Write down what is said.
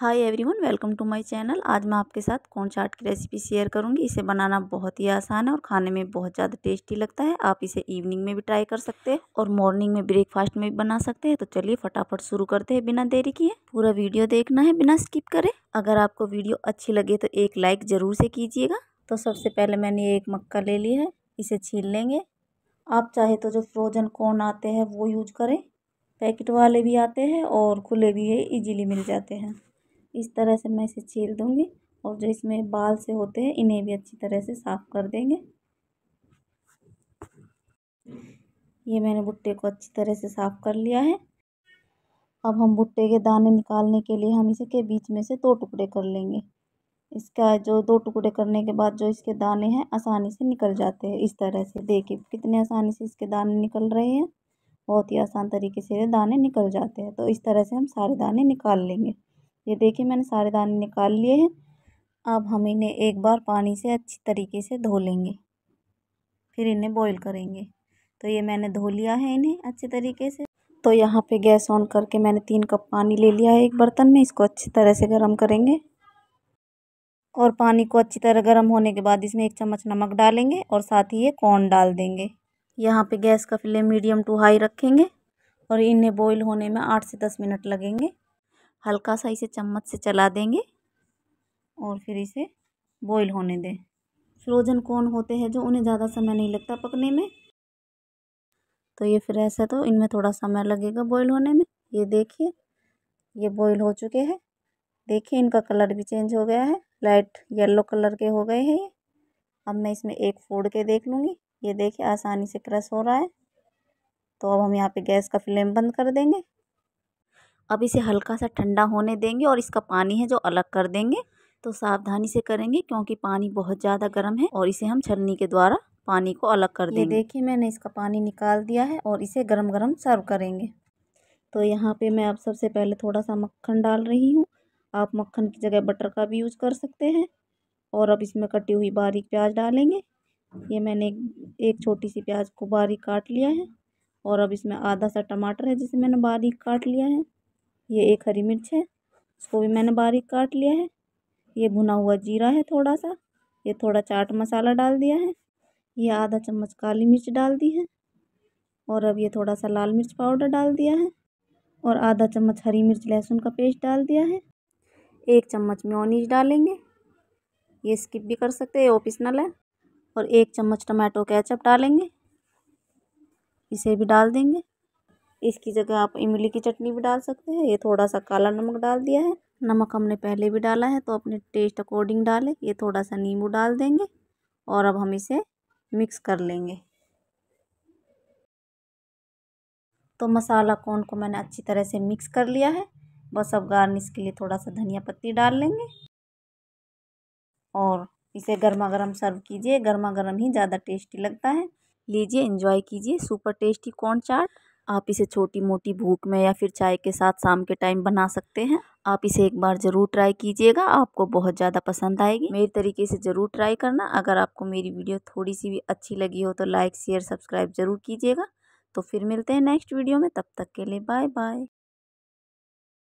hi everyone welcome to my channel आज मैं आपके साथ कौन चाट की रेसिपी शेयर करूंगी इसे बनाना बहुत ही आसान है और खाने में बहुत ज़्यादा टेस्टी लगता है आप इसे इवनिंग में भी ट्राई कर सकते हैं और मॉर्निंग में ब्रेकफास्ट में भी बना सकते हैं तो चलिए फटाफट शुरू करते हैं बिना देरी किए पूरा वीडियो देखना है बिना स्किप करें अगर आपको वीडियो अच्छी लगे तो एक लाइक ज़रूर से कीजिएगा तो सबसे पहले मैंने एक मक्का ले लिया है इसे छीन लेंगे आप चाहे तो जो फ्रोजन कॉर्न आते हैं वो यूज करें पैकेट वाले भी आते हैं और खुले भी ये ईजिली मिल जाते हैं इस तरह से मैं इसे छील दूँगी और जो इसमें बाल से होते हैं इन्हें भी अच्छी तरह से साफ़ कर देंगे ये मैंने भुट्टे को अच्छी तरह से साफ़ कर लिया है अब हम भुट्टे के दाने निकालने के लिए हम इसे के बीच में से दो टुकड़े कर लेंगे इसका जो दो टुकड़े करने के बाद जो इसके दाने हैं आसानी से निकल जाते हैं इस तरह से देखिए कितने आसानी से इसके दाने निकल रहे हैं बहुत ही आसान तरीके से दाने निकल जाते हैं तो इस तरह से हम सारे दाने निकाल लेंगे ये देखिए मैंने सारे दाने निकाल लिए हैं अब हम इन्हें एक बार पानी से अच्छी तरीके से धो लेंगे फिर इन्हें बॉईल करेंगे तो ये मैंने धो लिया है इन्हें अच्छे तरीके से तो यहाँ पे गैस ऑन करके मैंने तीन कप पानी ले लिया है एक बर्तन में इसको अच्छी तरह से गर्म करेंगे और पानी को अच्छी तरह गर्म होने के बाद इसमें एक चम्मच नमक डालेंगे और साथ ही ये कॉर्न डाल देंगे यहाँ पर गैस का फ्लेम मीडियम टू हाई रखेंगे और इन्हें बॉयल होने में आठ से दस मिनट लगेंगे हल्का सा इसे चम्मच से चला देंगे और फिर इसे बॉईल होने दें फ्रोजन कॉर्न होते हैं जो उन्हें ज़्यादा समय नहीं लगता पकने में तो ये फिर ऐसे तो इनमें थोड़ा समय लगेगा बॉईल होने में ये देखिए ये बॉईल हो चुके हैं देखिए इनका कलर भी चेंज हो गया है लाइट येलो कलर के हो गए हैं ये अब मैं इसमें एक फोड़ के देख लूँगी ये देखिए आसानी से क्रश हो रहा है तो अब हम यहाँ पे गैस का फ्लेम बंद कर देंगे अब इसे हल्का सा ठंडा होने देंगे और इसका पानी है जो अलग कर देंगे तो सावधानी से करेंगे क्योंकि पानी बहुत ज़्यादा गर्म है और इसे हम छलनी के द्वारा पानी को अलग कर देंगे देखिए मैंने इसका पानी निकाल दिया है और इसे गर्म गरम सर्व करेंगे तो यहाँ पे मैं अब सबसे पहले थोड़ा सा मक्खन डाल रही हूँ आप मक्खन की जगह बटर का भी यूज कर सकते हैं और अब इसमें कटी हुई बारीक प्याज डालेंगे ये मैंने एक छोटी सी प्याज को बारीक काट लिया है और अब इसमें आधा सा टमाटर है जिसे मैंने बारीक काट लिया है ये एक हरी मिर्च है इसको भी मैंने बारीक काट लिया है ये भुना हुआ जीरा है थोड़ा सा ये थोड़ा चाट मसाला डाल दिया है ये आधा चम्मच काली मिर्च डाल दी है और अब ये थोड़ा सा लाल मिर्च पाउडर डाल दिया है और आधा चम्मच हरी मिर्च लहसुन का पेस्ट डाल दिया है एक चम्मच म्योनीज डालेंगे ये स्किप भी कर सकते हैं ऑप्शनल है और एक चम्मच टमाटो कैचअप डालेंगे इसे भी डाल देंगे इसकी जगह आप इमली की चटनी भी डाल सकते हैं ये थोड़ा सा काला नमक डाल दिया है नमक हमने पहले भी डाला है तो अपने टेस्ट अकॉर्डिंग डालें ये थोड़ा सा नींबू डाल देंगे और अब हम इसे मिक्स कर लेंगे तो मसाला कौन को मैंने अच्छी तरह से मिक्स कर लिया है बस अब गार्निश के लिए थोड़ा सा धनिया पत्ती डाल लेंगे और इसे गर्मा गर्म सर्व कीजिए गर्मा गर्म ही ज़्यादा टेस्टी लगता है लीजिए एंजॉय कीजिए सुपर टेस्टी कॉर्न चाट आप इसे छोटी मोटी भूख में या फिर चाय के साथ शाम के टाइम बना सकते हैं आप इसे एक बार ज़रूर ट्राई कीजिएगा आपको बहुत ज़्यादा पसंद आएगी मेरे तरीके से ज़रूर ट्राई करना अगर आपको मेरी वीडियो थोड़ी सी भी अच्छी लगी हो तो लाइक शेयर सब्सक्राइब ज़रूर कीजिएगा तो फिर मिलते हैं नेक्स्ट वीडियो में तब तक के लिए बाय बाय